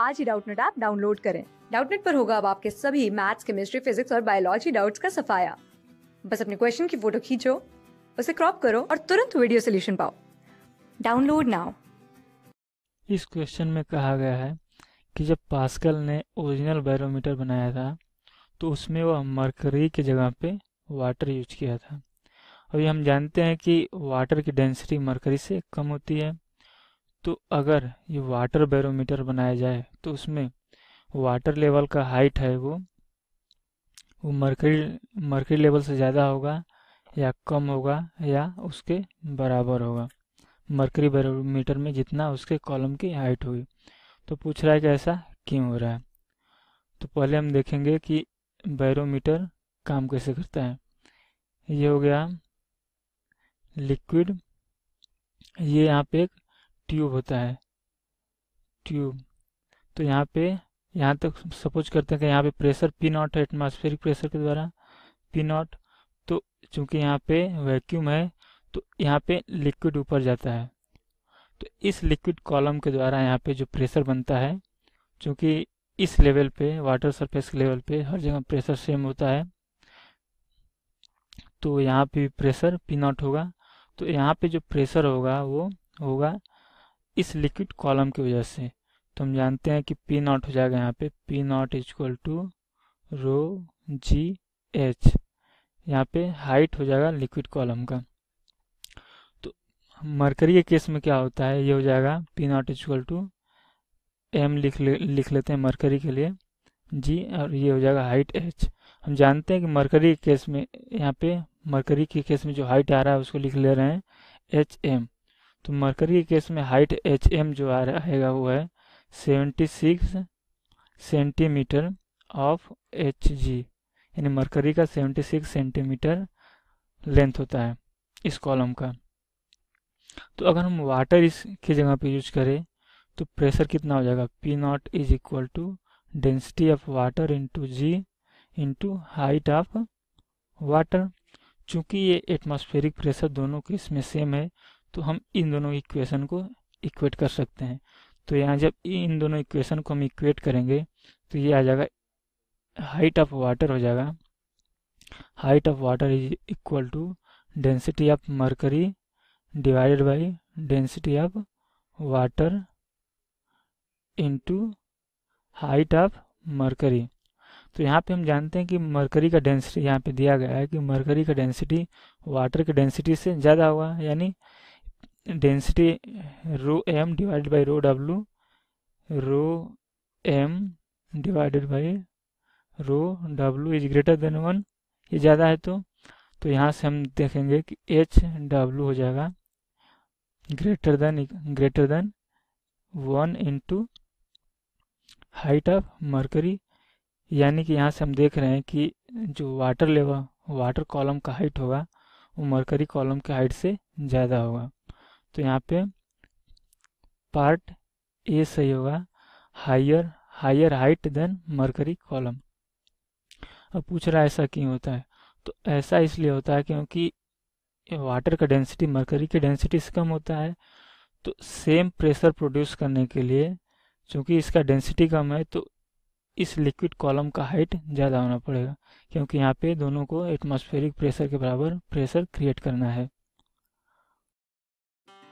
आज ही Doubtnut app download करें डाउटनेट पर होगा अब आपके सभी मैथ्स केमिस्ट्री फिजिक्स और बायोलॉजी डाउट्स का सफाया बस अपने क्वेश्चन की फोटो खींचो उसे क्रॉप करो और तुरंत वीडियो सोल्यूशन पाओ डाउनलोड नाउ इस क्वेश्चन में कहा गया है कि जब पास्कल ने ओरिजिनल बैरोमीटर बनाया था तो उसमें वह मरकरी की जगह पे वाटर यूज किया था अभी हम जानते हैं कि वाटर की डेंसिटी मरकरी से कम होती है तो अगर ये वाटर बैरोमीटर बनाया जाए तो उसमें वाटर लेवल का हाइट है वो वो मरकरी मरकरी लेवल से ज़्यादा होगा या कम होगा या उसके बराबर होगा मरकरी बैरोमीटर में जितना उसके कॉलम की हाइट हुई तो पूछ रहा है कि ऐसा क्यों हो रहा है तो पहले हम देखेंगे कि बैरोमीटर काम कैसे करता है ये हो गया लिक्विड ये यहाँ पे एक ट्यूब होता है ट्यूब तो यहाँ पे यहाँ तक सपोज करते हैं कि यहाँ पे प्रेशर पी नॉट है एटमॉस्फेरिक प्रेशर के द्वारा पी नॉट तो चूंकि यहाँ पे वैक्यूम है तो यहाँ पे लिक्विड ऊपर जाता है तो इस लिक्विड कॉलम के द्वारा यहाँ पे जो प्रेशर बनता है चूंकि इस लेवल पे वाटर सरफेस के लेवल पे हर जगह प्रेशर सेम होता है तो यहाँ पे प्रेशर पी नॉट होगा तो यहाँ पे जो प्रेशर होगा वो होगा इस लिक्विड कॉलम की वजह से तो हम जानते हैं कि पी नॉट हो जाएगा यहाँ पे P nought is equal to rho g h यहाँ पे हाइट हो जाएगा लिक्विड कॉलम का तो मरकरी के केस में क्या होता है ये हो जाएगा P nought is equal to m लिख ले, लिख लेते हैं मरकरी के लिए जी और ये हो जाएगा हाइट एच हम जानते हैं कि मरकरी के केस में यहाँ पे मरकरी के केस में जो हाइट आ रहा है उसको लिख ले रहे हैं एच एम तो मरकरी के केस में हाइट एच एम जो आ रहेगा वो है seventy six centimetre of h g यानी मरकरी का सेवेंटी सिक्स सेंटीमीटर लेंथ होता है इस कॉलम का तो अगर हम वाटर इसकी जगह पे यूज करें तो प्रेशर कितना हो जाएगा P nought is equal to density of water into g into height of water चूंकि ये एटमॉस्फेरिक प्रेशर दोनों के इसमें सेम है तो हम इन दोनों इक्वेशन को इक्वेट कर सकते हैं तो यहाँ जब इन दोनों इक्वेशन को हम इक्वेट करेंगे तो ये आ जाएगा हाइट ऑफ वाटर हो जाएगा height of water is equal to density of mercury divided by density of water into height of mercury तो यहाँ पे हम जानते हैं कि मरकरी का डेंसिटी यहाँ पे दिया गया है कि मरकरी का डेंसिटी वाटर के डेंसिटी से ज़्यादा होगा यानी density rho M divided by rho W rho M divided by rho W is greater than one ये ज़्यादा है तो तो यहाँ से हम देखेंगे कि एच डब्लू हो जाएगा greater than greater than one into height of mercury यानी कि यहाँ से हम देख रहे हैं कि जो वाटर लेवल वाटर कॉलम का हाइट होगा वो मरकरी कॉलम के हाइट से ज़्यादा होगा तो यहाँ पे पार्ट ए सही होगा higher higher height than mercury column अब पूछ रहा है ऐसा क्यों होता है तो ऐसा इसलिए होता है क्योंकि वाटर का डेंसिटी मरकरी की डेंसिटी से कम होता है तो सेम प्रेशर प्रोड्यूस करने के लिए चूँकि इसका डेंसिटी कम है तो इस लिक्विड कॉलम का हाइट ज़्यादा होना पड़ेगा क्योंकि यहाँ पे दोनों को एटमॉस्फेरिक प्रेशर के बराबर प्रेशर क्रिएट करना है